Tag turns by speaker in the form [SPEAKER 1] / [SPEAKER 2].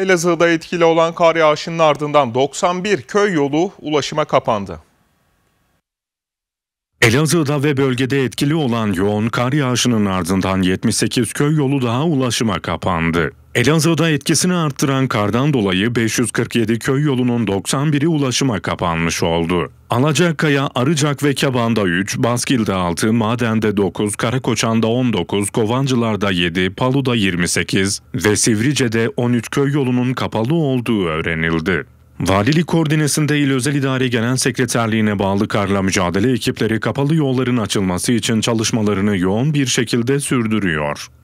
[SPEAKER 1] Elazığ'da etkili olan kar yağışının ardından 91 köy yolu ulaşıma kapandı.
[SPEAKER 2] Elazığ'da ve bölgede etkili olan yoğun kar yağışının ardından 78 köy yolu daha ulaşıma kapandı. Elazığ'da etkisini arttıran kardan dolayı 547 köy yolunun 91'i ulaşıma kapanmış oldu. Alacakkaya, Arıcak ve Kaban'da 3, Baskil'de 6, Maden'de 9, Karakoçan'da 19, Kovancılar'da 7, Palu'da 28 ve Sivrice'de 13 köy yolunun kapalı olduğu öğrenildi. Valilik koordinesinde İl Özel İdare Genel Sekreterliğine bağlı karla mücadele ekipleri kapalı yolların açılması için çalışmalarını yoğun bir şekilde sürdürüyor.